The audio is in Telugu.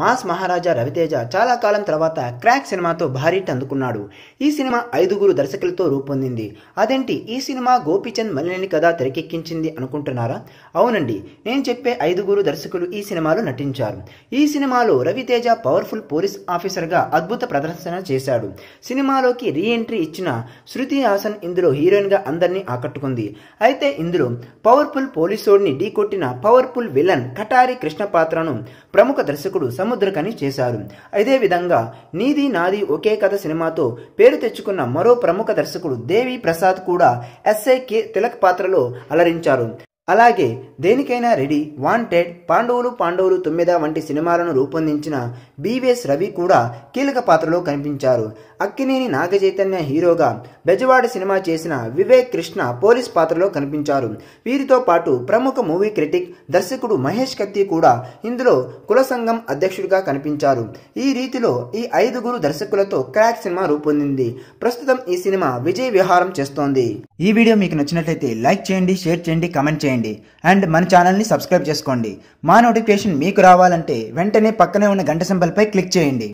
మాస్ మహారాజా రవితేజ చాలా కాలం తర్వాత క్రాక్ సినిమాతో భారీ అందుకున్నాడు ఈ సినిమా ఐదుగురు దర్శకులతో రూపొందింది అదేంటి ఈ సినిమా గోపీచంద్ మల్లిని కథ తెరకెక్కించింది అనుకుంటున్నారా అవునండి నేను చెప్పే ఐదుగురు దర్శకులు ఈ సినిమాలో నటించారు ఈ సినిమాలో రవితేజ పవర్ఫుల్ పోలీస్ ఆఫీసర్గా అద్భుత ప్రదర్శన చేశాడు సినిమాలోకి రీ ఎంట్రీ ఇచ్చిన శృతి హాసన్ ఇందులో హీరోయిన్గా అందరినీ ఆకట్టుకుంది అయితే ఇందులో పవర్ఫుల్ పోలీసోడిని ఢీకొట్టిన పవర్ఫుల్ విలన్ కటారి కృష్ణ పాత్రను ప్రముఖ దర్శకుడు సముద్రకని చేశారు అదే విధంగా నీది నాది ఒకే కథ సినిమాతో పేరు తెచ్చుకున్న మరో ప్రముఖ దర్శకుడు దేవి ప్రసాద్ కూడా ఎస్ఐ కె తిలక్ పాత్రలో అలరించారు అలాగే దేనికైనా రెడీ వాంటెడ్ పాండవులు పాండవులు తొమ్మిద వంటి సినిమాలను రూపొందించిన బీవీఎస్ రవి కూడా కీలక పాత్రలో కనిపించారు అక్కినేని నాగచైతన్య హీరోగా బెజవాడ సినిమా చేసిన వివేక్ కృష్ణ పోలీస్ పాత్రలో కనిపించారు వీరితో పాటు ప్రముఖ మూవీ క్రిటిక్ దర్శకుడు మహేష్ కత్తి కూడా ఇందులో కుల సంఘం అధ్యక్షుడిగా కనిపించారు ఈ రీతిలో ఈ ఐదుగురు దర్శకులతో క్రాక్ సినిమా రూపొందింది ప్రస్తుతం ఈ సినిమా విజయ్ విహారం చేస్తోంది ఈ వీడియో మీకు నచ్చినట్లయితే లైక్ చేయండి షేర్ చేయండి కమెంట్ చేయండి చేయండి అండ్ మన ఛానల్ని సబ్స్క్రైబ్ చేసుకోండి మా నోటిఫికేషన్ మీకు రావాలంటే వెంటనే పక్కనే ఉన్న గంట సింబల్పై క్లిక్ చేయండి